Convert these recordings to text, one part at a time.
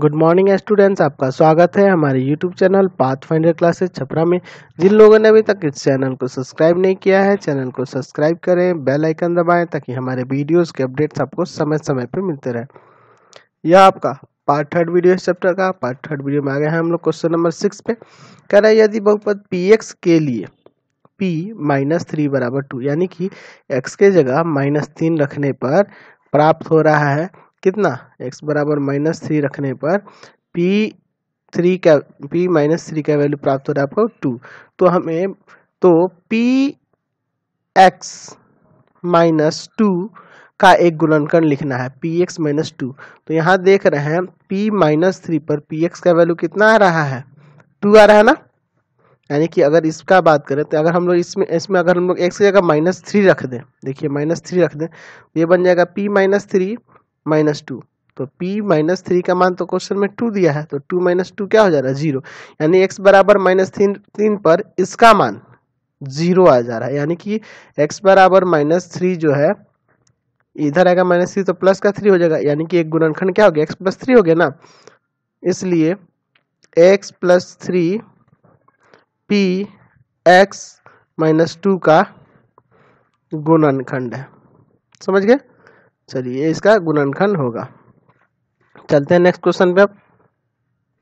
Good morning students आपका स्वागत है हमारे YouTube channel Pathfinder classes Chhapra में जिन लोगों ने अभी तक इस चैनल को सब्सक्राइब नहीं किया है चैनल को सब्सक्राइब करें बेल आइकन दबाएं ताकि हमारे वीडियोस के अपडेट्स आपको समय समय पर मिलते रहे यह आपका पार्ट थर्ड वीडियो इस चैप्टर का पार्ट थर्ड वीडियो में आ गया है हम लोग क्वेश्चन नंबर सिक्स पे कह रहे यदि बहुपद पी एक्स के लिए पी माइनस थ्री बराबर टू यानी कि एक्स के जगह माइनस तीन रखने पर प्राप्त हो रहा है कितना x बराबर माइनस थ्री रखने पर p थ्री का p माइनस थ्री का वैल्यू प्राप्त हो रहा है आपको टू तो हमें तो p x माइनस टू का एक गुणनखंड लिखना है पी एक्स माइनस टू तो यहाँ देख रहे हैं p माइनस थ्री पर पी एक्स का वैल्यू कितना आ रहा है टू आ रहा है ना यानी कि अगर इसका बात करें तो अगर हम लोग इसमें इसमें अगर हम लोग एक्स की जगह माइनस थ्री रख दें देखिए माइनस थ्री रख दें ये बन जाएगा P minus three minus two तो p माइनस थ्री का मान तो क्वेश्चन में टू दिया है तो टू माइनस टू क्या हो जा रहा है जीरो यानी x बराबर माइनस तीन तीन पर इसका मान जीरो आ जा रहा है यानी कि x बराबर माइनस थ्री जो है इधर आएगा माइनस थ्री तो प्लस का थ्री हो जाएगा यानी कि एक गुणनखंड क्या हो गया एक्स प्लस थ्री हो गया ना इसलिए X plus three P X minus two का गुणनखंड है समझ गए चलिए इसका गुणनखंड होगा चलते हैं नेक्स्ट क्वेश्चन पे अब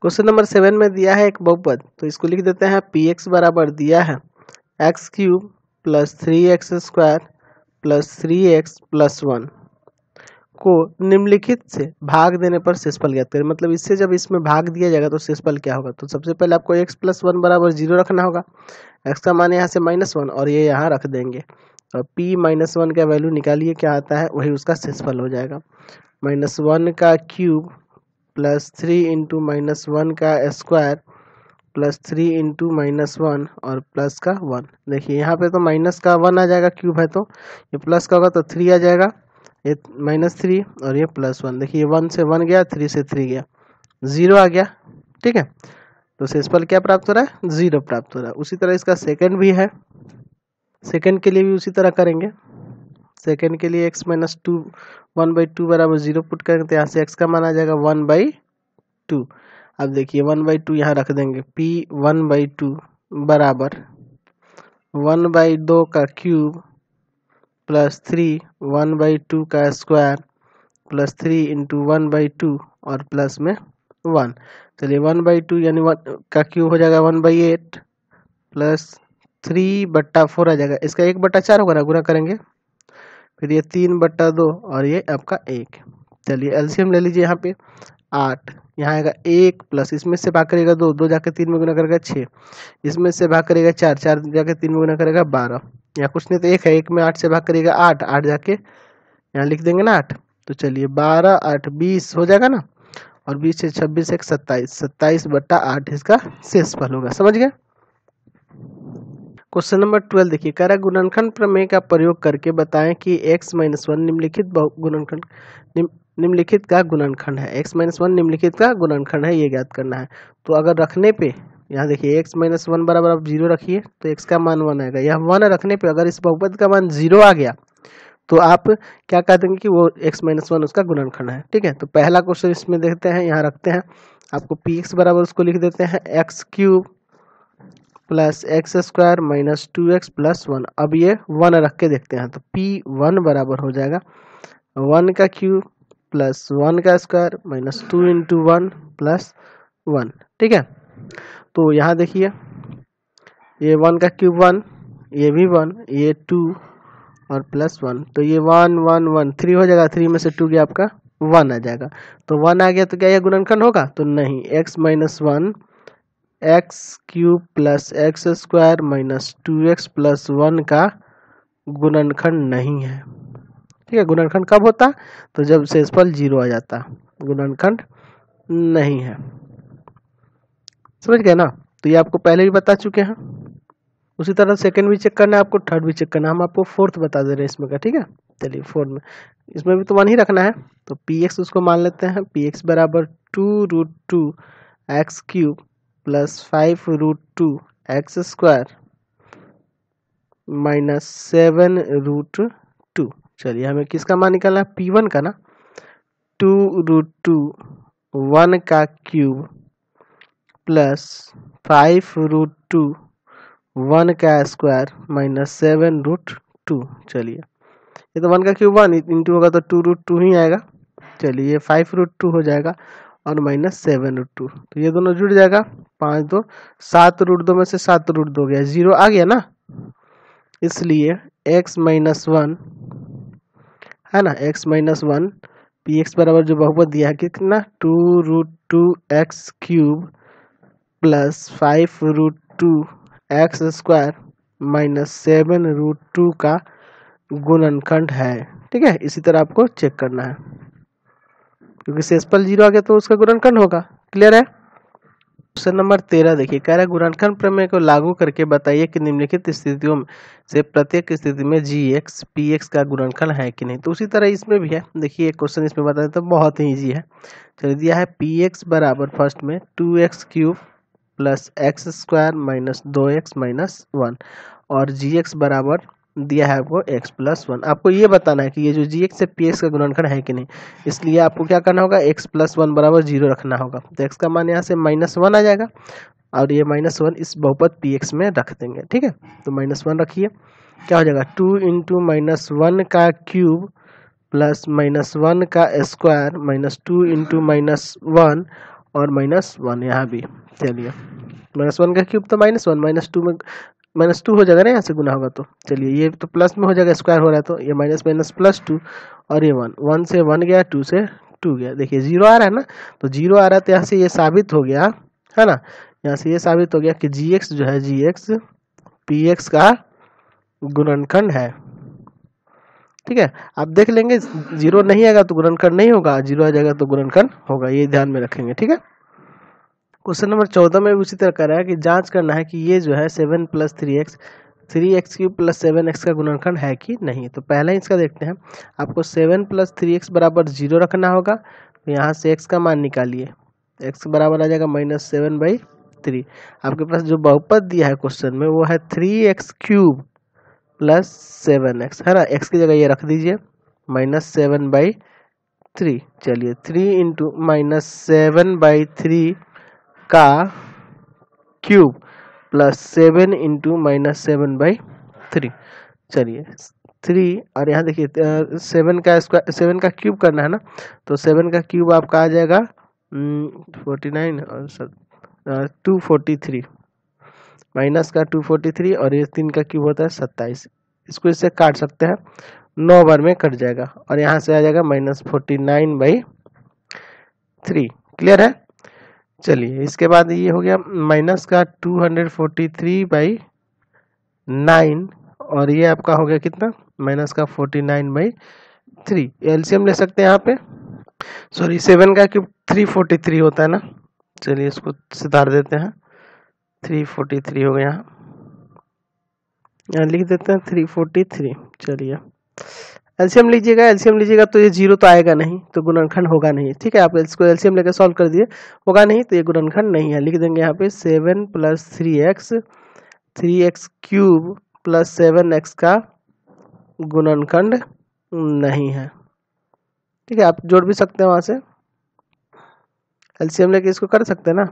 क्वेश्चन नंबर सेवन में दिया है एक बहुपद तो इसको लिख देते हैं पी एक्स बराबर दिया है X cube plus three X square plus three X plus one को निम्नलिखित से भाग देने पर शेषफल ज्ञात करें मतलब इससे जब इसमें भाग दिया जाएगा तो शेषफल क्या होगा तो सबसे पहले आपको एक्स प्लस वन बराबर जीरो रखना होगा एक्स का मान यहाँ से माइनस वन और ये यहाँ रख देंगे और p माइनस वन का वैल्यू निकालिए क्या आता है वही उसका सेसफल हो जाएगा माइनस वन का cube plus three into minus one का square plus three into minus one और प्लस का वन देखिए यहाँ पे तो माइनस का वन आ जाएगा क्यूब है तो ये प्लस का होगा तो थ्री आ जाएगा ये माइनस थ्री और ये प्लस वन देखिए वन से वन गया थ्री से थ्री गया ज़ीरो आ गया ठीक है तो शेषफल क्या प्राप्त हो रहा है ज़ीरो प्राप्त हो रहा है उसी तरह इसका सेकेंड भी है सेकेंड के लिए भी उसी तरह करेंगे सेकेंड के लिए X minus two one by two बराबर जीरो पुट करेंगे तो यहाँ से एक्स का मान आ जाएगा वन बाई टू अब देखिए वन बाई टू यहाँ रख देंगे पी वन बाई टू बराबर वन बाई दो का cube plus three one by two का square plus three into one by two और प्लस में वन चलिए वन बाई टू यानी वन का क्यूब हो जाएगा one by eight plus three बट्टा फोर आ जाएगा इसका एक बट्टा चार होगा ना गुना करेंगे फिर ये तीन बट्टा दो और ये आपका एक चलिए एलसीएम ले लीजिए यहाँ पे आठ यहाँ आएगा एक प्लस इसमें से भाग करेगा दो दो जाके तीन में गुना करेगा छः इसमें से भाग करेगा चार चार जाके तीन में गुना करेगा बारह यहाँ कुछ नहीं तो एक है एक में आठ से भाग करेगा आठ आठ जाके यहाँ लिख देंगे ना आठ तो चलिए बारह आठ बीस हो जाएगा ना और बीस से छब्बीस एक सत्ताईस सत्ताईस बट्टा आठ इसका शेष फल होगा समझ गए क्वेश्चन नंबर ट्वेल्व देखिए कह रहा है गुणनखंड प्रमेय का प्रयोग करके बताएं कि एक्स माइनस वन निम्नलिखित गुणनखंड निम्नलिखित का गुणनखंड है एक्स माइनस वन निम्नलिखित का गुणनखंड है ये ज्ञात करना है तो अगर रखने पे यहाँ देखिए एक्स माइनस वन बराबर आप जीरो रखिए तो एक्स का मान वन आएगा यह वन रखने पे अगर इस बहुपद का मान जीरो आ गया तो आप क्या कह देंगे कि वो एक्स माइनस वन उसका गुणनखंड है ठीक है तो पहला क्वेश्चन इसमें देखते हैं यहाँ रखते हैं आपको पी एक्स बराबर उसको लिख देते हैं X cube plus X square minus two X plus one अब ये वन रख के देखते हैं तो पी वन बराबर हो जाएगा वन का क्यूब प्लस वन का square minus two into one plus one ठीक है तो यहाँ देखिए ये वन का क्यूब वन ये भी वन ये टू और प्लस वन तो ये वन वन वन थ्री हो जाएगा थ्री में से टू गया आपका वन आ जाएगा तो वन आ गया तो क्या यह गुणनखंड होगा तो नहीं X minus one X cube plus X square minus two X plus one का गुणनखंड नहीं है ठीक है गुणनखंड कब होता तो जब शेषफल जीरो आ जाता गुणनखंड नहीं है समझ गए ना तो ये आपको पहले भी बता चुके हैं उसी तरह सेकंड भी चेक करना है आपको थर्ड भी चेक करना है हम आपको फोर्थ बता दे रहे हैं इसमें का ठीक है चलिए फोर्थ में इसमें भी तो वन ही रखना है तो पी एक्स उसको मान लेते हैं पी एक्स बराबर two root two X cube plus five root two x square minus seven root two चलिए हमें किसका मान निकालना है पी वन का ना टू रूट टू वन का cube plus five root two one का square minus seven root two चलिए ये तो वन का क्यूब वन इंटू होगा तो टू रूट टू ही आएगा चलिए फाइव रूट टू हो जाएगा और माइनस सेवन रूट टू तो ये दोनों जुड़ जाएगा पाँच दो सात रूट दो में से सात रूट दो गया जीरो आ गया ना इसलिए एक्स माइनस वन है ना X minus one P x बराबर जो बहुमत दिया है कितना two root two X cube plus five root two x square minus seven root two का गुणनखंड है ठीक है इसी तरह आपको चेक करना है क्योंकि शेषफल जीरो आ गया तो उसका गुणनखंड होगा क्लियर है क्वेश्चन नंबर तेरह देखिए कह रहा है गुणनखंड प्रमेय को लागू करके बताइए कि निम्नलिखित स्थितियों से प्रत्येक स्थिति में जी एक्स पी एक्स का गुणनखंड है कि नहीं तो उसी तरह इसमें भी है देखिए एक क्वेश्चन इसमें बता देते तो बहुत ही ईजी है चलिए दिया है पी एक्स बराबर फर्स्ट में two X cube plus X square minus दो एक्स माइनस वन और जी एक्स बराबर दिया है आपको x प्लस वन आपको ये बताना है कि ये जो जी एक्स है पी एक्स का गुणनखंड है कि नहीं इसलिए आपको क्या करना होगा x प्लस वन बराबर जीरो रखना होगा तो x का मान यहाँ से माइनस वन आ जाएगा और ये माइनस वन इस बहुपत पी एक्स में रख देंगे ठीक है तो माइनस वन रखिए क्या हो जाएगा टू इंटू माइनस वन का क्यूब प्लस माइनस वन का square minus two into minus one और माइनस वन यहाँ भी चलिए माइनस वन का क्यूब तो माइनस वन माइनस टू में माइनस टू हो जाएगा ना यहाँ से गुना होगा तो चलिए ये तो प्लस में हो जाएगा स्क्वायर हो रहा है तो ये माइनस माइनस प्लस टू और ये वन वन से वन गया टू से टू गया देखिए जीरो आ रहा है ना तो जीरो आ रहा है तो यहाँ से ये साबित हो गया है ना यहाँ से ये साबित हो गया कि जी एक्स जो है जी एक्स पी एक्स का गुणनखंड है ठीक है आप देख लेंगे जीरो नहीं आएगा तो गुणनखंड नहीं होगा जीरो आ जाएगा तो गुणनखंड होगा ये ध्यान में रखेंगे ठीक है क्वेश्चन नंबर चौदह में भी उसी तरह कर रहा है कि जांच करना है कि ये जो है seven plus three X three X cube plus seven X का गुणनखंड है कि नहीं तो पहले इसका देखते हैं आपको सेवन प्लस थ्री एक्स बराबर जीरो रखना होगा तो यहाँ से एक्स का मान निकालिए एक्स बराबर आ जाएगा माइनस सेवन बाई थ्री आपके पास जो बहुपद दिया है क्वेश्चन में वो है three X cube plus seven X है ना एक्स की जगह ये रख दीजिए माइनस सेवन बाई थ्री चलिए three into minus seven by three का cube plus seven into minus seven by three चलिए थ्री और यहाँ देखिए सेवन का स्क्वायर सेवन का क्यूब करना है ना तो सेवन का क्यूब आपका आ जाएगा फोर्टी नाइन और sir two forty three minus का टू फोर्टी थ्री और ये तीन का क्यूब होता है सत्ताईस इसको इससे काट सकते हैं नौ बार में कट जाएगा और यहाँ से आ जाएगा minus forty nine by three clear है चलिए इसके बाद ये हो गया माइनस का 243 बाई नाइन और ये आपका हो गया कितना माइनस का 49 नाइन बाई थ्री एल्सियम ले सकते हैं यहाँ पे सॉरी सेवन का क्यूब 343 होता है ना चलिए इसको सुधार देते हैं 343 हो गया यहाँ लिख देते हैं 343 चलिए एलसीएम लीजिएगा एलसीएम लीजिएगा तो ये जीरो तो आएगा नहीं तो गुणनखंड होगा नहीं ठीक है आप इसको एलसीएम लेकर सॉल्व कर दिए होगा नहीं तो ये गुणनखंड नहीं है लिख देंगे यहाँ पे seven plus three X three X cube plus seven X का गुणनखंड नहीं है ठीक है आप जोड़ भी सकते हैं वहाँ से एलसीएम लेके इसको कर सकते हैं ना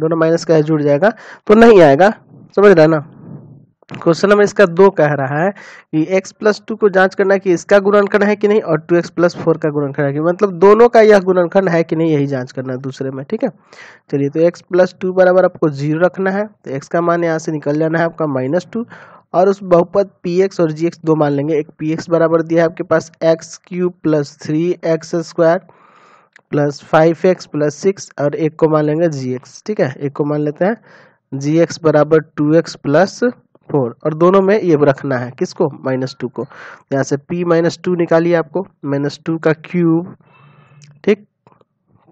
दोनों माइनस का है जुड़ जाएगा तो नहीं आएगा समझ रहे ना क्वेश्चन नंबर इसका दो कह रहा है कि x प्लस टू को जांच करना है कि इसका गुणनखंड है कि नहीं और टू एक्स प्लस फोर का गुणनखंड है कि मतलब दोनों का यह गुणनखंड है कि नहीं यही जांच करना है दूसरे में ठीक है चलिए तो x प्लस टू बराबर आपको जीरो रखना है तो x का मान यहाँ से निकल जाना है आपका माइनस टू और उस बहुपद पी एक्स और जी एक्स दो मान लेंगे एक पी एक्स बराबर दिया है आपके पास X cube plus three X square plus five x plus six और एक को मान लेंगे जी एक्स ठीक है एक को मान लेते हैं जी एक्स बराबर टू एक्स प्लस फोर और दोनों में ये रखना है किसको माइनस टू को यहाँ से पी माइनस टू निकालिए आपको माइनस टू का क्यूब ठीक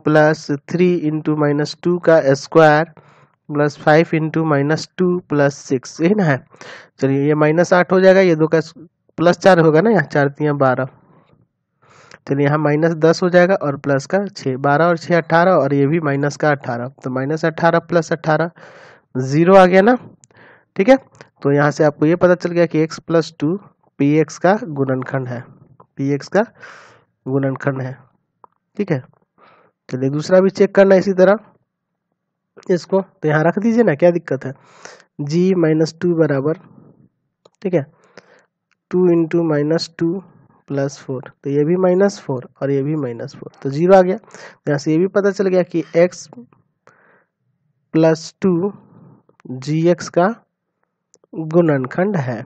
plus three into minus two का square plus five into minus two plus six यही ना है चलिए ये माइनस आठ हो जाएगा ये दो का प्लस चार होगा ना यहाँ चार तीन बारह चलिए यहाँ माइनस दस हो जाएगा और प्लस का छः बारह और छः अट्ठारह और ये भी माइनस का अट्ठारह तो माइनस अट्ठारह प्लस अट्ठारह ज़ीरो आ गया ना ठीक है तो यहाँ से आपको ये पता चल गया कि x plus two P x का गुणनखंड है पी एक्स का गुणनखंड है ठीक है चलिए दूसरा भी चेक करना इसी तरह इसको तो यहाँ रख दीजिए ना क्या दिक्कत है जी माइनस टू बराबर ठीक है two into minus two plus four तो ये भी माइनस फोर और ये भी माइनस फोर तो जीरो आ गया तो यहाँ से ये भी पता चल गया कि x plus two G X का गुणनखंड है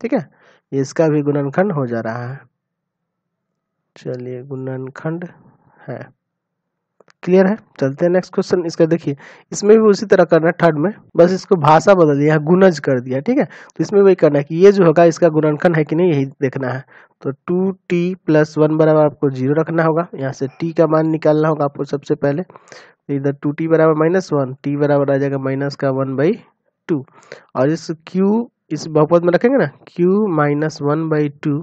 ठीक है इसका भी गुणनखंड हो जा रहा है चलिए गुणनखंड है क्लियर है चलते हैं नेक्स्ट क्वेश्चन इसका देखिए इसमें भी उसी तरह करना है थर्ड में बस इसको भाषा बदल दिया है गुणज कर दिया ठीक है तो इसमें वही करना है कि ये जो होगा इसका गुणनखंड है कि नहीं यही देखना है तो टू टी प्लस वन बराबर आपको जीरो रखना होगा यहाँ से टी का मान निकालना होगा आपको सबसे पहले इधर टू टी बराबर माइनस वन टी बराबर आ जाएगा माइनस का वन बाई टू और इस q इस बहुपद में रखेंगे ना q minus one by two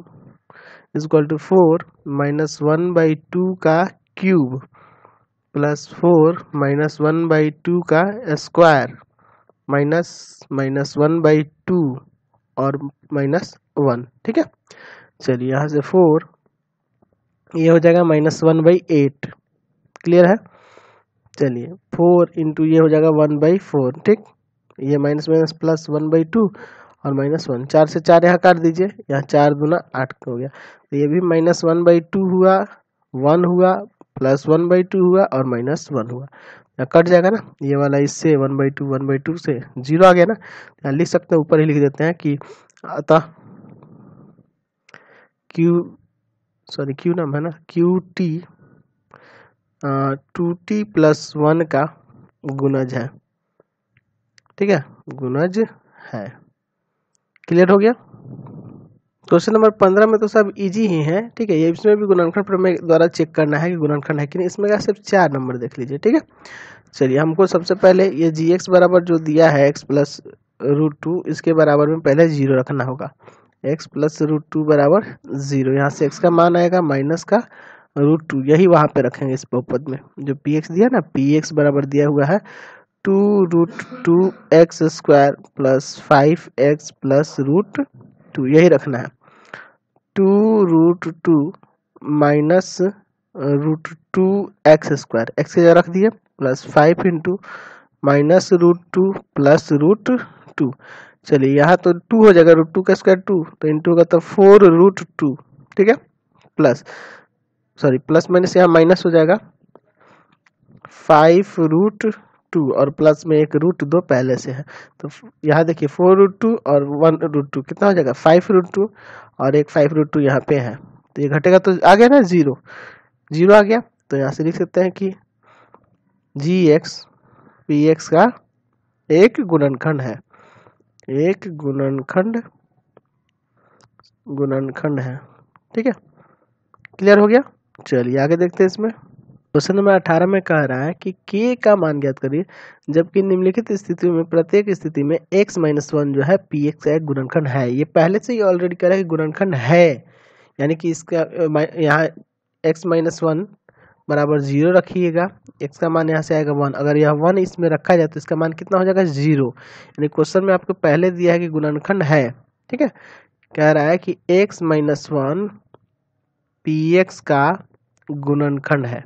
equal to four minus one by two का cube plus four minus one by two का square minus minus one by two और माइनस वन ठीक है चलिए यहाँ से फोर ये हो जाएगा minus one by eight clear है चलिए फोर इंटू ये हो जाएगा वन बाई फोर ठीक ये minus minus plus one by two और माइनस वन चार से चार यहाँ काट दीजिए यहाँ चार दूना आठ हो गया तो ये भी माइनस वन बाई टू हुआ वन हुआ प्लस वन बाई टू हुआ और माइनस वन हुआ यहाँ कट जाएगा ना ये वाला इससे one by two one by two से जीरो आ गया ना यहाँ लिख सकते हैं ऊपर ही लिख देते हैं कि अतः क्यू सॉरी क्यू नाम है ना Q T two T plus one का गुणज है ठीक है गुणज है क्लियर हो गया क्वेश्चन नंबर पंद्रह में तो सब इजी ही है ठीक है ये इसमें भी गुणनखंड प्रमेय द्वारा चेक करना है कि गुणनखंड है कि नहीं इसमें क्या सिर्फ चार नंबर देख लीजिए ठीक है चलिए हमको सबसे पहले ये जी एक्स बराबर जो दिया है एक्स प्लस रूट टू इसके बराबर में पहले जीरो रखना होगा एक्स प्लस रूट टू बराबर जीरो यहाँ से एक्स का मान आएगा माइनस का रूट टू यही वहाँ पर रखेंगे इस बहुपद में जो पी एक्स दिया ना पी एक्स बराबर दिया हुआ है two root two x square plus five x plus root two यही रखना है two root two minus root two x square x के जगह रख दिए plus five into minus root two plus root two चलिए यहाँ तो टू हो जाएगा रूट टू का स्क्वायर टू तो इंटू का तो फोर रूट टू ठीक है प्लस सॉरी प्लस माइनस यहाँ माइनस हो जाएगा फाइव रूट टू और प्लस में एक रूट दो पहले से है तो यहाँ देखिए फोर रूट टू और वन रूट टू कितना हो जाएगा फाइव रूट टू और एक फाइव रूट टू यहाँ पे है तो ये घटेगा तो आ गया ना ज़ीरो जीरो आ गया तो यहाँ से लिख सकते हैं कि जी एक्स पी एक्स का एक गुणनखंड है एक गुणनखंड गुणनखंड है ठीक है क्लियर हो गया चलिए आगे देखते हैं इसमें क्वेश्चन नंबर अठारह में कह रहा है कि के का मान ज्ञात करिए जबकि निम्नलिखित स्थिति में प्रत्येक स्थिति में एक्स माइनस वन जो है पी एक्स का एक गुणनखंड है ये पहले से ही ऑलरेडी कह रहा है कि गुणनखंड है यानी कि इसका यहाँ एक्स माइनस वन बराबर जीरो रखिएगा एक्स का मान यहाँ से आएगा वन अगर यह वन इसमें रखा जाए तो इसका मान कितना हो जाएगा जीरो यानी क्वेश्चन में आपको पहले दिया है कि गुणनखंड है ठीक है कह रहा है कि x minus one P x का गुणनखंड है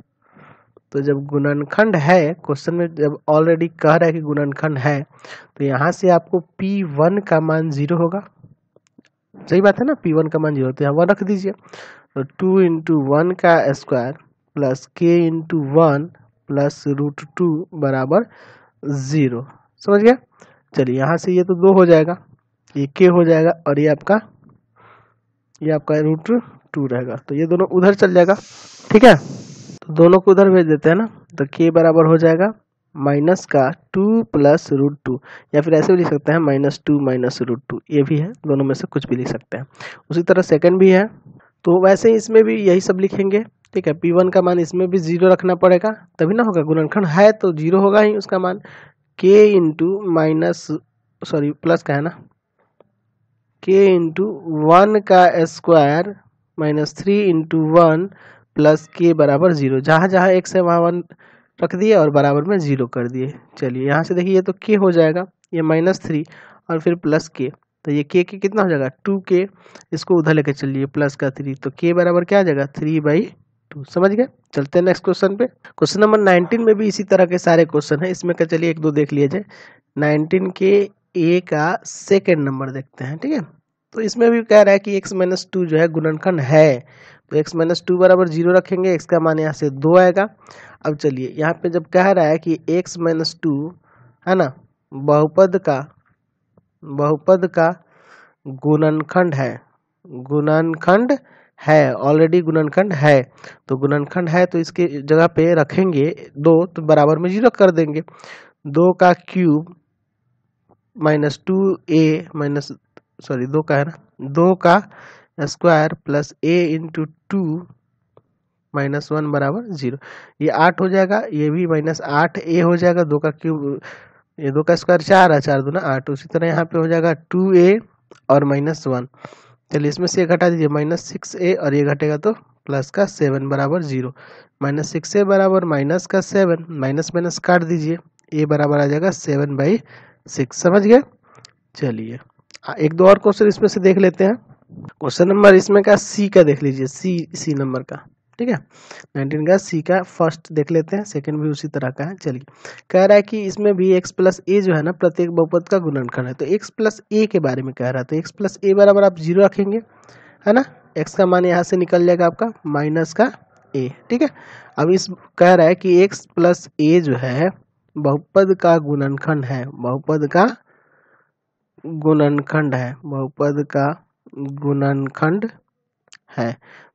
तो जब गुणनखंड है क्वेश्चन में जब ऑलरेडी कह रहा है कि गुणनखंड है तो यहाँ से आपको पी वन का मान जीरो होगा सही बात है ना पी वन का मान जीरो तो यहाँ वन रख दीजिए तो टू इंटू वन का square plus k into one plus root two बराबर ज़ीरो समझ गया चलिए यहाँ से ये तो दो हो जाएगा ये के हो जाएगा और ये आपका ये आपका रूट टू रहेगा तो ये दोनों उधर चल जाएगा ठीक है तो दोनों को उधर भेज देते हैं ना तो के बराबर हो जाएगा माइनस का टू प्लस रूट टू या फिर ऐसे भी लिख सकते हैं minus two minus root two ये भी है दोनों में से कुछ भी लिख सकते हैं उसी तरह सेकंड भी है तो वैसे ही इसमें भी यही सब लिखेंगे ठीक है पी वन का मान इसमें भी जीरो रखना पड़ेगा तभी ना होगा गुणनखंड है तो जीरो होगा ही उसका मान के इंटू माइनस सॉरी प्लस का है ना के इंटू वन का square minus three into one plus k बराबर जीरो जहाँ जहाँ एक्स है वहाँ वन रख दिए और बराबर में जीरो कर दिए चलिए यहाँ से देखिए ये तो के हो जाएगा ये माइनस थ्री और फिर प्लस के तो ये के के कितना हो जाएगा टू के इसको उधर लेकर चलिए प्लस का थ्री तो के बराबर क्या आ जाएगा थ्री बाई टू समझ गए चलते हैं नेक्स्ट क्वेश्चन पे क्वेश्चन नंबर नाइनटीन में भी इसी तरह के सारे क्वेश्चन हैं इसमें क्या चलिए एक दो देख लिया जाए नाइनटीन के ए का सेकेंड नंबर देखते हैं ठीक है तो इसमें भी कह रहा है कि एक्स माइनस टू जो है गुणनखंड है तो x माइनस टू बराबर जीरो रखेंगे x का मान यहाँ से दो आएगा अब चलिए यहाँ पे जब कह रहा है कि x माइनस टू है ना बहुपद का बहुपद का गुणनखंड है गुणनखंड है ऑलरेडी गुणनखंड है तो गुणनखंड है तो इसके जगह पे रखेंगे दो तो बराबर में जीरो कर देंगे दो का cube minus two a minus sorry दो का है ना दो का square plus a into two minus one बराबर जीरो ये आठ हो जाएगा ये भी माइनस आठ ए हो जाएगा दो का क्यूब ये दो का स्क्वायर चार है चार दो ना आठ उसी तरह यहाँ पे हो जाएगा टू ए और माइनस वन चलिए इसमें से घटा दीजिए माइनस सिक्स ए और ये घटेगा तो प्लस का सेवन बराबर जीरो माइनस सिक्स ए बराबर माइनस का सेवन माइनस माइनस काट दीजिए ए बराबर आ जाएगा सेवन बाई सिक्स समझ गए चलिए एक दो और क्वेश्चन इसमें से देख लेते हैं क्वेश्चन नंबर इसमें का सी का देख लीजिए सी सी नंबर का ठीक है नाइनटीन का सी का फर्स्ट देख लेते हैं सेकंड भी उसी तरह का है चलिए कह रहा है कि इसमें भी एक्स प्लस ए जो है ना प्रत्येक बहुपद का गुणनखंड है तो एक्स प्लस ए के बारे में कह रहा है तो एक्स प्लस ए बराबर आप जीरो रखेंगे है ना एक्स का मान यहाँ से निकल जाएगा आपका माइनस का ए ठीक है अब इस कह रहा है कि एक्स प्लस ए जो है बहुपद का गुणनखंड है बहुपद का गुणनखंड है बहुपद का गुणनखंड है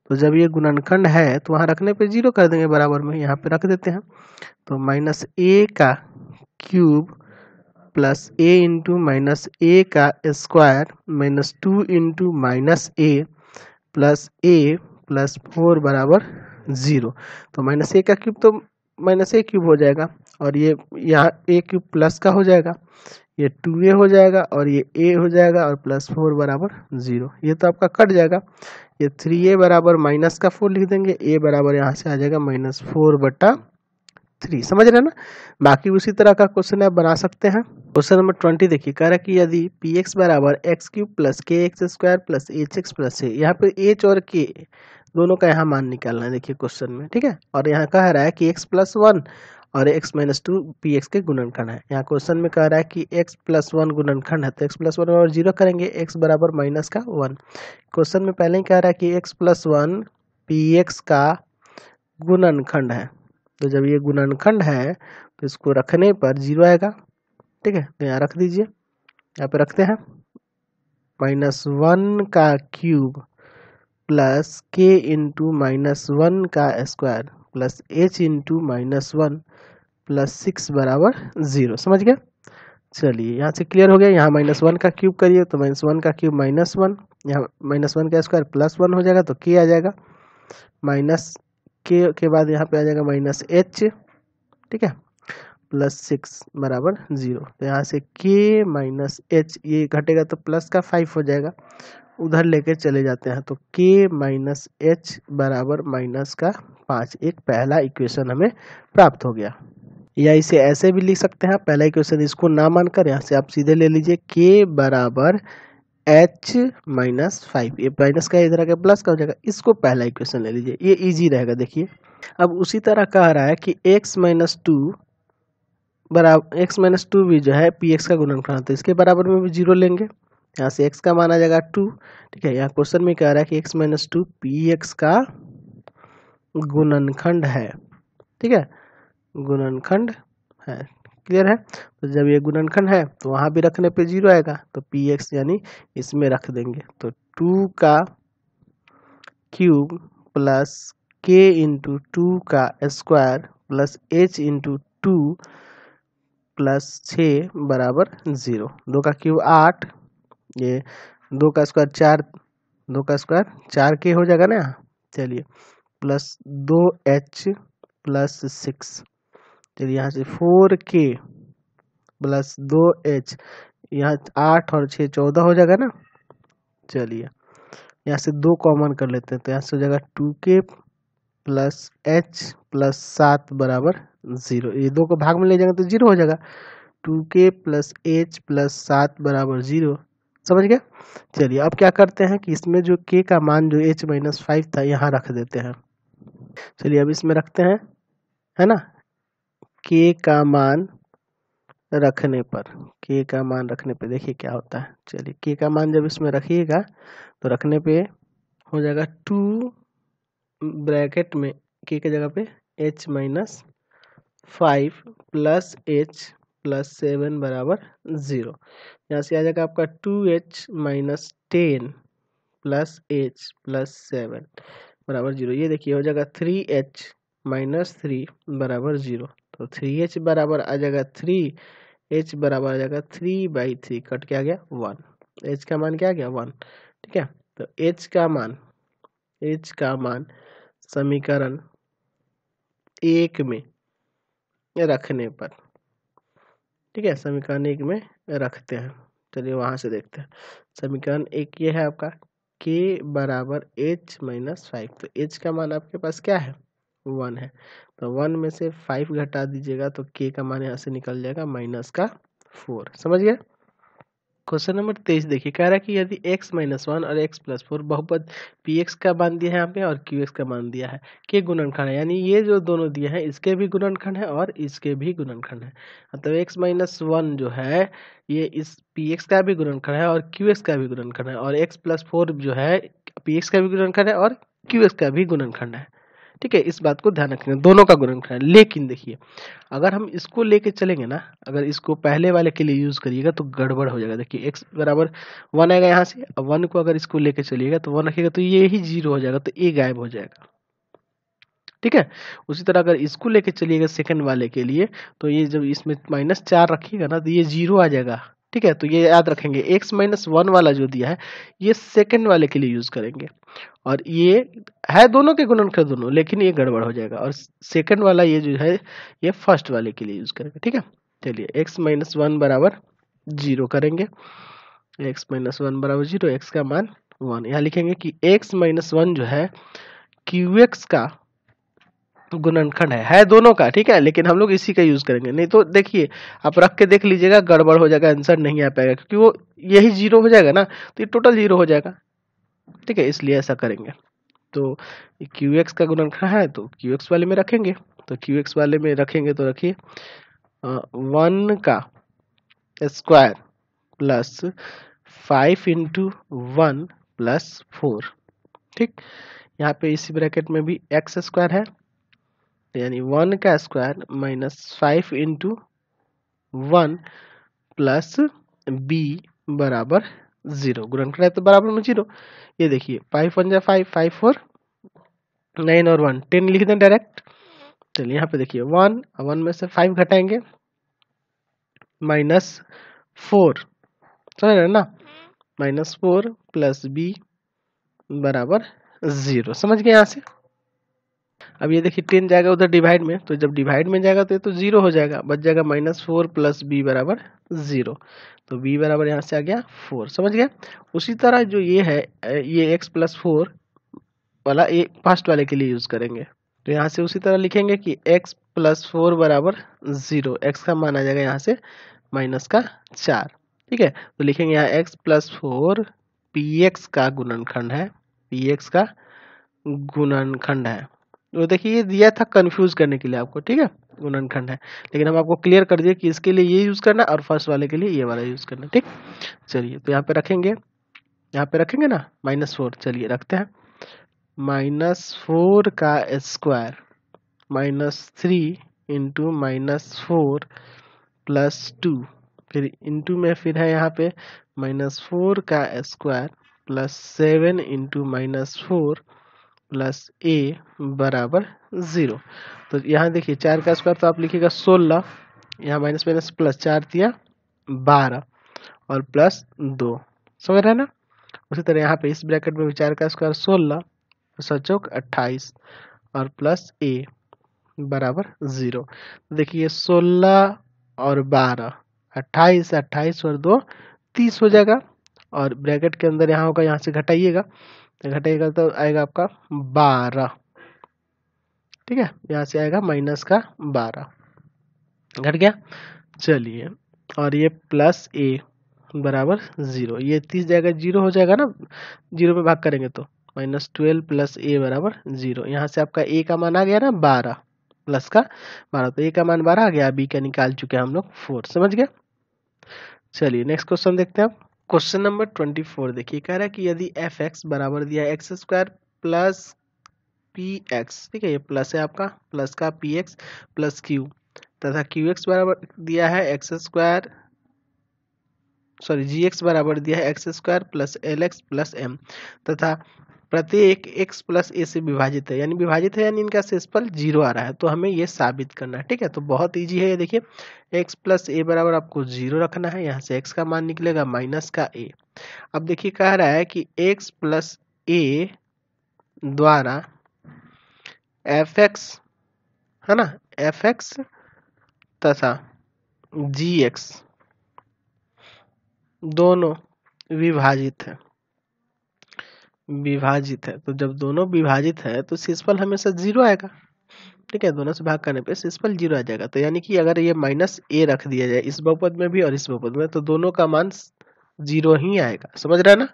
तो जब ये गुणनखंड है तो वहाँ रखने पे जीरो कर देंगे बराबर में यहाँ पे रख देते हैं तो माइनस ए का cube plus a into minus a का square minus two into minus a plus a plus four बराबर ज़ीरो तो माइनस ए का क्यूब तो माइनस ए क्यूब हो जाएगा और ये यहाँ ए क्यूब प्लस का हो जाएगा ये टू ए हो जाएगा और ये ए हो जाएगा और प्लस फोर बराबर ज़ीरो ये तो आपका कट जाएगा ये थ्री ए बराबर माइनस का फोर लिख देंगे ए बराबर यहाँ से आ जाएगा माइनस फोर बटा थ्री समझ रहे ना बाकी उसी तरह का क्वेश्चन आप बना सकते हैं क्वेश्चन नंबर ट्वेंटी देखिए कह रहा है कि यदि पी एक्स बराबर x cube plus k x square plus h x plus a यहाँ पे एच और के दोनों का यहाँ मान निकालना है देखिए क्वेश्चन में ठीक है और यहाँ कह रहा है कि एक्स प्लस वन और x minus two P x के गुणनखंड है यहाँ क्वेश्चन में कह रहा है कि x प्लस वन गुणनखंड है तो x प्लस वन बराबर जीरो करेंगे x बराबर माइनस का वन क्वेश्चन में पहले ही कह रहा है कि x plus one P x का गुणनखंड है तो जब ये गुणनखंड है तो इसको रखने पर जीरो आएगा ठीक है तो यहाँ रख दीजिए यहाँ पे रखते हैं माइनस वन का cube plus k into minus one का square plus h into minus one plus six बराबर ज़ीरो समझ गया चलिए यहाँ से क्लियर हो गया यहाँ माइनस वन का क्यूब करिए तो माइनस वन का क्यूब माइनस वन यहाँ माइनस वन का स्क्वायर प्लस वन हो जाएगा तो के आ जाएगा माइनस के के बाद यहाँ पे आ जाएगा माइनस एच ठीक है प्लस सिक्स बराबर ज़ीरो तो यहाँ से के माइनस एच ये घटेगा तो प्लस का फाइव हो जाएगा उधर लेके चले जाते हैं तो के माइनस एच बराबर माइनस का पाँच एक पहला इक्वेशन हमें प्राप्त हो गया या इसे ऐसे भी लिख सकते हैं पहला इक्वेशन इसको ना मानकर यहाँ से आप सीधे ले लीजिए के बराबर एच माइनस फाइव ये माइनस का इधर आगे प्लस का हो जाएगा इसको पहला इक्वेशन ले लीजिए ये इजी रहेगा देखिए अब उसी तरह कह रहा है कि एक्स माइनस टू बराबर एक्स माइनस टू भी जो है पी एक्स का गुणनफल होता है इसके बराबर में भी जीरो लेंगे यहाँ से एक्स का माना जाएगा टू ठीक है यहाँ क्वेश्चन में कह रहा है कि x minus two P x का गुणनखंड है ठीक है गुणनखंड है क्लियर है तो जब ये गुणनखंड है तो वहाँ भी रखने पे जीरो आएगा तो पी एक्स यानी इसमें रख देंगे तो टू का cube plus k into two का square plus h into two plus छ बराबर ज़ीरो दो का क्यूब आठ ये दो का स्क्वायर चार दो का स्क्वायर चार के हो जाएगा ना चलिए प्लस दो एच प्लस सिक्स चलिए यहाँ से फोर के प्लस दो एच यहाँ आठ और छः चौदह हो जाएगा ना चलिए यहाँ से दो कॉमन कर लेते हैं तो यहाँ से हो जाएगा टू के प्लस एच प्लस सात बराबर ज़ीरो ये दो को भाग में ले जाएंगे तो जीरो हो जाएगा टू के प्लस एच प्लस सात बराबर ज़ीरो समझ गया चलिए अब क्या करते हैं कि इसमें जो के का मान जो एच माइनस फाइव था यहाँ रख देते हैं चलिए अब इसमें रखते हैं है ना के का मान रखने पर के का मान रखने पे देखिए क्या होता है चलिए के का मान जब इसमें रखिएगा तो रखने पे हो जाएगा टू ब्रैकेट में के के जगह पे h minus five plus h plus seven बराबर ज़ीरो यहाँ से आ जाएगा आपका two h minus ten plus h plus seven बराबर जीरो ये देखिए हो जाएगा थ्री एच माइनस थ्री बराबर जीरो तो थ्री एच बराबर आ जाएगा थ्री एच बराबर आ जाएगा थ्री बाई थ्री कट के आ गया वन एच का मान क्या आ गया वन ठीक है तो एच का मान एच का मान समीकरण एक में रखने पर ठीक है समीकरण एक में रखते हैं चलिए वहां से देखते हैं समीकरण एक ये है आपका के बराबर एच माइनस फाइव तो एच का मान आपके पास क्या है वन है तो वन में से फाइव घटा दीजिएगा तो के का मान यहाँ से निकल जाएगा माइनस का फोर समझ गया क्वेश्चन नंबर तेईस देखिए कह रहा है कि यदि x माइनस वन और x प्लस फोर बहुपद पी एक्स का मान दिया है आपने और क्यू एक्स का मान दिया है के गुणनखंड है यानी ये जो दोनों दिए हैं इसके भी गुणनखंड है और इसके भी गुणनखंड है मतलब तो x माइनस वन जो है ये इस पी एक्स का भी गुणनखंड है और क्यू एक्स का भी गुणनखंड है और x प्लस फोर जो है पी एक्स का भी गुणनखंड है और क्यू एक्स का भी गुणनखंड है ठीक है इस बात को ध्यान रखना दोनों का गुणन करना लेकिन देखिए अगर हम इसको लेके चलेंगे ना अगर इसको पहले वाले के लिए यूज़ करिएगा तो गड़बड़ हो जाएगा देखिए एक्स बराबर वन आएगा यहाँ से अब वन को अगर इसको लेके चलिएगा तो वन रखिएगा तो ये ही जीरो हो जाएगा तो ए गायब हो जाएगा ठीक है उसी तरह अगर इसको लेके चलिएगा सेकंड वाले के लिए तो ये जब इसमें माइनस चार रखिएगा ना तो ये जीरो आ जाएगा ठीक है तो ये याद रखेंगे x माइनस वन वाला जो दिया है ये सेकेंड वाले के लिए यूज करेंगे और ये है दोनों के गुणन कर दोनों लेकिन ये गड़बड़ हो जाएगा और सेकेंड वाला ये जो है ये फर्स्ट वाले के लिए यूज करेंगे ठीक है चलिए x माइनस वन बराबर जीरो करेंगे x माइनस वन बराबर जीरो एक्स का मान वन यहाँ लिखेंगे कि x माइनस वन जो है क्यू एक्स का गुणनखंड है है दोनों का ठीक है लेकिन हम लोग इसी का यूज़ करेंगे नहीं तो देखिए आप रख के देख लीजिएगा गड़बड़ हो जाएगा आंसर नहीं आ पाएगा क्योंकि वो यही जीरो हो जाएगा ना तो ये टोटल जीरो हो जाएगा ठीक है इसलिए ऐसा करेंगे तो क्यू एक्स का गुणनखंड है तो क्यू एक्स वाले में रखेंगे तो क्यू एक्स वाले में रखेंगे तो रखिए वन का square plus five into one plus four ठीक यहाँ पे इसी ब्रैकेट में भी एक्स स्क्वायर है यानी वन का square minus five into one plus b बराबर जीरो गुणन कराए तो बराबर में जीरो ये देखिए फाइव वन जा फाइव फाइव फोर नाइन और वन टेन लिख दें डायरेक्ट चलिए यहाँ पे देखिए वन वन में से फाइव घटाएंगे माइनस फोर समझ रहे ना माइनस फोर प्लस बी बराबर जीरो समझ गए यहाँ से अब ये देखिए टेन जाएगा उधर डिवाइड में तो जब डिवाइड में जाएगा तो ये तो जीरो हो जाएगा बच जाएगा माइनस फोर प्लस बी बराबर जीरो तो बी बराबर यहाँ से आ गया फोर समझ गया उसी तरह जो ये है ये एक्स प्लस फोर वाला ये फर्स्ट वाले के लिए यूज़ करेंगे तो यहाँ से उसी तरह लिखेंगे कि एक्स प्लस फोर बराबर ज़ीरो एक्स का मान आ जाएगा यहाँ से माइनस का चार ठीक है तो लिखेंगे यहाँ x plus four p x का गुणनखंड है पी एक्स का गुणनखंड है वो तो देखिए ये दिया था कंफ्यूज करने के लिए आपको ठीक है गुणनखंड है लेकिन हम आपको क्लियर कर दिए कि इसके लिए ये यूज़ करना और फर्स्ट वाले के लिए ये वाला यूज़ करना ठीक चलिए तो यहाँ पे रखेंगे यहाँ पे रखेंगे ना माइनस फोर चलिए रखते हैं माइनस फोर का square minus three into minus four plus two फिर इंटू में फिर है यहाँ पे माइनस फोर का square plus seven into minus four plus a बराबर ज़ीरो तो यहाँ देखिए चार का स्क्वायर तो आप लिखिएगा सोलह यहाँ माइनस माइनस प्लस चार दिया बारह और प्लस दो समझ रहे ना उसी तरह यहाँ पे इस ब्रैकेट में भी चार का स्क्वायर सोलह सौ अट्ठाईस और प्लस ए बराबर ज़ीरो देखिए सोलह और बारह अट्ठाईस अट्ठाईस और दो तीस हो जाएगा और ब्रैकेट के अंदर यहाँ होगा यहाँ से घटाइएगा तो घटेगा तो आएगा आपका बारह ठीक है यहाँ से आएगा माइनस का बारह घट गया चलिए और ये प्लस ए बराबर जीरो ये तीस जाएगा जीरो हो जाएगा ना जीरो पे भाग करेंगे तो माइनस ट्वेल्व प्लस ए बराबर जीरो यहाँ से आपका ए का मान आ गया ना बारह प्लस का बारह तो ए का मान बारह आ गया बी का निकाल चुके हैं हम लोग फोर समझ गया चलिए नेक्स्ट क्वेश्चन देखते हैं आप क्वेश्चन नंबर ट्वेंटी फोर देखिए कह रहा है कि यदि एफ एक्स बराबर दिया है x square plus p x ठीक है ये प्लस है आपका प्लस का पी एक्स प्लस क्यू तथा क्यू एक्स बराबर दिया है x square sorry g x बराबर दिया है x square plus l x plus m तथा प्रत्येक एक्स प्लस ए से विभाजित है यानी विभाजित है यानी इनका शेषफल जीरो आ रहा है तो हमें ये साबित करना है ठीक है तो बहुत ईजी है ये देखिए एक्स प्लस ए बराबर आपको जीरो रखना है यहाँ से एक्स का मान निकलेगा माइनस का ए अब देखिए कह रहा है कि एक्स प्लस ए द्वारा एफ एक्स है ना एफ एक्स तथा जी एक्स दोनों विभाजित है विभाजित है तो जब दोनों विभाजित है तो शेषफल हमेशा जीरो आएगा ठीक है दोनों से भाग करने पे शेषफल जीरो आ जाएगा तो यानी कि अगर ये माइनस ए रख दिया जाए इस बहुपद में भी और इस बहुपद में तो दोनों का मान जीरो ही आएगा समझ रहे ना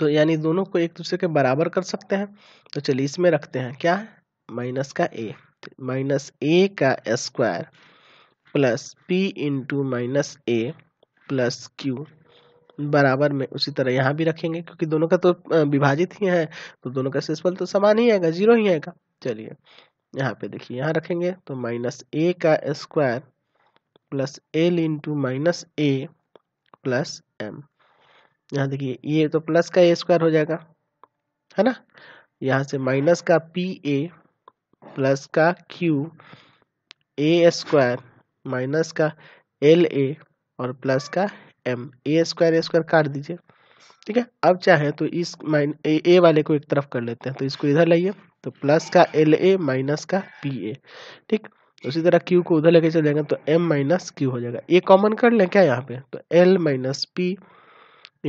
तो यानी दोनों को एक दूसरे के बराबर कर सकते हैं तो चलिए इसमें रखते हैं क्या है माइनस का ए माइनस ए का square plus p into minus a plus q बराबर में उसी तरह यहाँ भी रखेंगे क्योंकि दोनों का तो विभाजित ही है तो दोनों का शेषफल तो समान ही आएगा जीरो ही आएगा चलिए यहाँ पे देखिए यहाँ रखेंगे तो माइनस ए का square plus l into minus a plus m यहाँ देखिए ये तो प्लस का ए स्क्वायर हो जाएगा है ना यहाँ से माइनस का पी ए प्लस का क्यू ए स्क्वायर माइनस का एल ए और प्लस का m a square a square काट दीजिए ठीक है अब चाहे तो इस माइन ए, ए वाले को एक तरफ कर लेते हैं तो इसको इधर लाइए तो प्लस का एल ए माइनस का पी ए ठीक उसी तरह क्यू को उधर लेके चले तो एम माइनस क्यू हो जाएगा ए कॉमन कर लें क्या यहाँ पे तो l minus p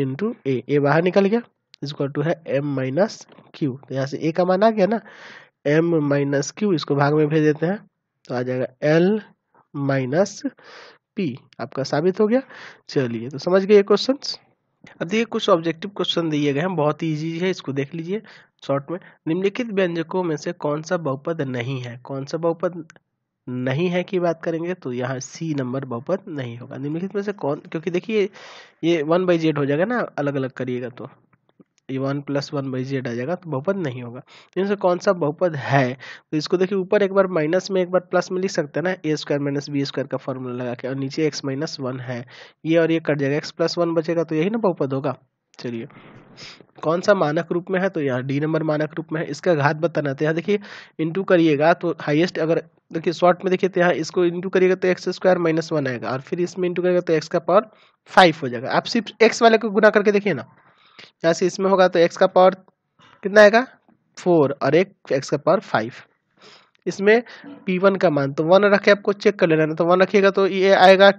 into a a बाहर निकल गया इसको टू है एम माइनस क्यू तो यहाँ से ए का मान आ गया ना एम माइनस क्यू इसको भाग में भेज देते हैं तो आ जाएगा एल माइनस पी आपका साबित हो गया चलिए तो समझ गए क्वेश्चन अब देखिए कुछ ऑब्जेक्टिव क्वेश्चन दिए गए हैं बहुत ईजी है इसको देख लीजिए शॉर्ट में निम्नलिखित व्यंजकों में से कौन सा बहुपद नहीं है कौन सा बहुपद नहीं है की बात करेंगे तो यहाँ सी नंबर बहुपद नहीं होगा निम्नलिखित में से कौन क्योंकि देखिए ये वन बाई जेड हो जाएगा ना अलग अलग करिएगा तो one plus one by z आ जाएगा तो बहुपद नहीं होगा इनसे कौन सा बहुपद है तो इसको देखिए ऊपर एक बार माइनस में एक बार प्लस में लिख सकते हैं ना a square minus b square का फॉर्मूला लगा के और नीचे एक्स माइनस वन है ये और ये कट जाएगा एक्स प्लस वन बचेगा तो यही ना बहुपद होगा चलिए कौन सा मानक रूप में है तो यहाँ डी नंबर मानक रूप में है इसका घात बताना तो यहाँ देखिए इंटू करिएगा तो हाईएस्ट अगर देखिए शॉर्ट में देखिए तो यहाँ इसको इंटू करिएगा तो एक्स स्क्वायर माइनस वन आएगा और फिर इसमें इंटू करिएगा तो एक्स का पावर फाइव हो जाएगा आप सिर्फ एक्स वाले को गुना करके देखिए ना से इसमें होगा तो एक्स का पावर कितना आएगा फोर और एक एक्स का पावर फाइव इसमें पी वन का मान तो वन रखे आपको चेक कर लेना तो वन रखिएगा तो ये आएगा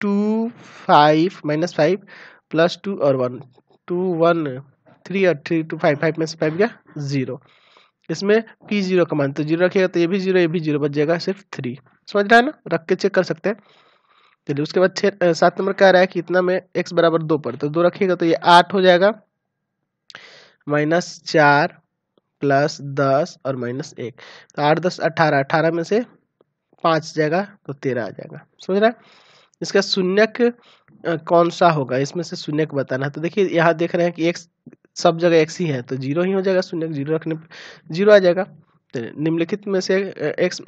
two five minus five plus two और वन टू वन थ्री और थ्री टू फाइव फाइव में से फाइव गया ज़ीरो इसमें पी जीरो का मान तो जीरो रखिएगा तो ये भी जीरो ये भी जीरो बच जाएगा सिर्फ थ्री समझ रहा है ना रख के चेक कर सकते हैं चलिए उसके बाद छः सात नंबर कह रहा है कि इतना में एक्स बराबर दो पर तो दो रखिएगा तो ये आठ हो जाएगा माइनस चार प्लस दस और माइनस एक तो आठ दस अठारह अठारह में से पाँच जाएगा तो तेरह आ जाएगा समझ रहे इसका शून्यक कौन सा होगा इसमें से शून्यक बताना है तो देखिए यहाँ देख रहे हैं कि एक सब जगह एक्स ही है तो जीरो ही हो जाएगा शून्यक जीरो रखने पर जीरो आ जाएगा तो निम्नलिखित में से एक्स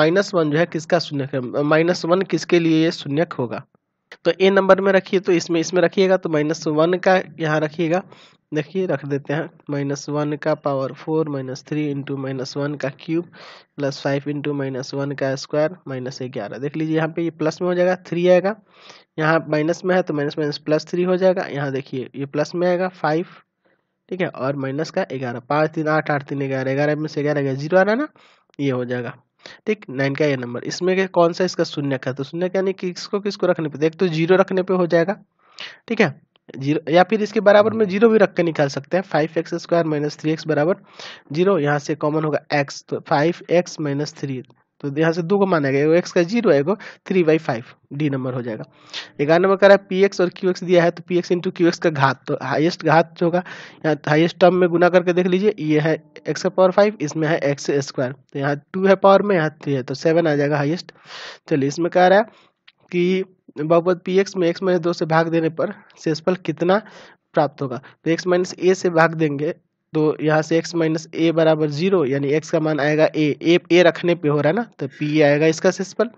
माइनस वन जो है किसका शून्य है माइनस वन किसके लिए ये शून्यक होगा तो ए नंबर में रखिए तो इसमें इसमें रखिएगा तो माइनस वन का यहाँ रखिएगा देखिए रख देते हैं माइनस वन का power four minus three into minus one का cube plus five into minus one का स्क्वायर माइनस ग्यारह देख लीजिए यहाँ पे ये प्लस में हो जाएगा थ्री आएगा यहाँ माइनस में है तो माइनस माइनस प्लस थ्री हो जाएगा यहाँ देखिए ये प्लस में आएगा फाइव ठीक है और माइनस का ग्यारह पाँच तीन आठ आठ तीन ग्यारह ग्यारह में से ग्यारह जीरो आ रहा ना ये हो जाएगा ठीक नाइन का ये नंबर इसमें कौन सा इसका शून्य का तो शून्य का यानी किसको किसको रखने पर देख तो जीरो रखने पर हो जाएगा ठीक है जीरो या फिर इसके बराबर में हम्म। जीरो भी रख के निकाल सकते हैं five x square minus three x बराबर जीरो यहाँ से कॉमन होगा एक्स तो फाइव एक्स माइनस थ्री तो यहाँ से दो को माना गया एक्स का जीरो आएगा थ्री बाई फाइव डी नंबर हो जाएगा ग्यारह नंबर कह रहा है पी एक्स और क्यू एक्स दिया है तो p x into q x का घात तो हाईएस्ट घात जो होगा यहाँ हाइएस्ट टर्म में गुना करके देख लीजिए ये है एक्स का पावर फाइव इसमें है एक्स स्क्वायर तो यहाँ टू है पावर में यहाँ थ्री है तो सेवन आ जाएगा हाइएस्ट चलिए इसमें कह रहा है कि बहुपद पी एक्स में एक्स माइनस दो से भाग देने पर शेषफल कितना प्राप्त होगा तो एक्स माइनस ए से भाग देंगे तो यहाँ से एक्स माइनस ए बराबर जीरो यानी एक्स का मान आएगा ए ए ए रखने पे हो रहा है ना तो पी आएगा इसका शेषफल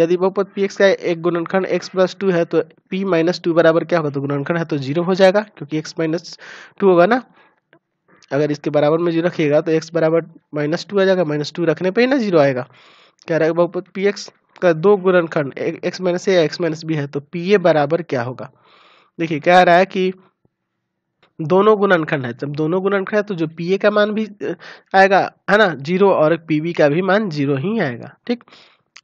यदि बहुपद पी एक्स का एक गुणनखंड एक्स प्लस टू है तो पी माइनस टू बराबर क्या होगा तो गुणनखंड है तो जीरो हो जाएगा क्योंकि एक्स माइनस टू होगा ना अगर इसके बराबर में जीरो रखिएगा तो एक्स बराबर माइनस टू आ जाएगा माइनस टू रखने पर ही ना जीरो आएगा क्या रहेगा बहुपद पी एक्स का दो गुणनखंड x minus a x minus b है तो पी ए बराबर क्या होगा देखिए कह रहा है कि दोनों गुणनखंड है जब दोनों गुणनखंड है तो जो पी ए का मान भी आएगा है ना जीरो और पी बी का भी मान जीरो ही आएगा ठीक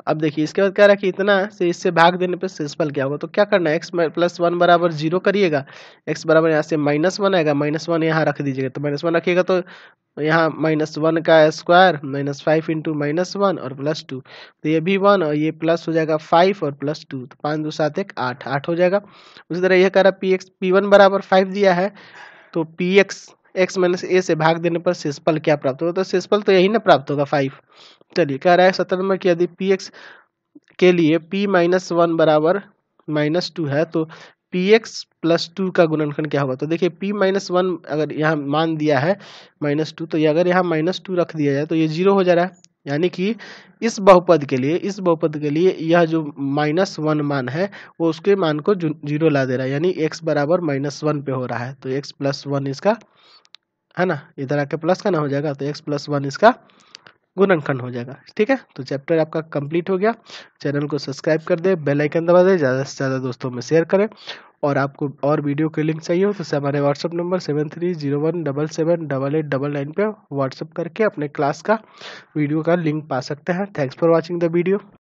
अब देखिए इसके बाद कह रहा है कि इतना से इससे भाग देने पर शेषफल क्या होगा तो क्या करना है एक्स प्लस वन बराबर जीरो करिएगा एक्स बराबर यहाँ से माइनस वन आएगा माइनस वन यहाँ रख दीजिएगा तो माइनस वन रखिएगा तो यहाँ माइनस वन का square minus five into minus one और प्लस टू तो ये भी वन और ये प्लस हो जाएगा फाइव और प्लस टू तो पाँच दो सात एक आठ आठ हो जाएगा उसी तरह यह कह रहा है पी एक्स पी वन बराबर फाइव दिया है तो p x x minus a से भाग देने पर शेषफल क्या प्राप्त होगा तो शेषफल तो यही ना प्राप्त होगा फाइव चलिए कह रहा है सत्रह नंबर की यदि पी एक्स के लिए पी माइनस वन बराबर माइनस टू है तो पी एक्स प्लस टू का गुणनखंड क्या होगा तो देखिए पी माइनस वन अगर यहाँ मान दिया है माइनस टू तो ये अगर यहाँ माइनस टू रख दिया जाए तो ये जीरो हो जा रहा है यानी कि इस बहुपद के लिए इस बहुपद के लिए यह जो माइनस वन मान है वो उसके मान को जीरो ला दे रहा है यानी एक्स बराबर माइनस वन पे हो रहा है तो एक्स प्लस वन इसका है ना इधर आके प्लस का ना हो जाएगा तो एक्स प्लस वन इसका गुणनखंड हो जाएगा ठीक है तो चैप्टर आपका कंप्लीट हो गया चैनल को सब्सक्राइब कर दे बेल आइकन दबा दे ज़्यादा से ज़्यादा दोस्तों में शेयर करें और आपको और वीडियो के लिंक चाहिए हो तो से हमारे WhatsApp number seven three zero one double seven double eight double nine पर व्हाट्सअप करके अपने क्लास का वीडियो का लिंक पा सकते हैं thanks for watching the video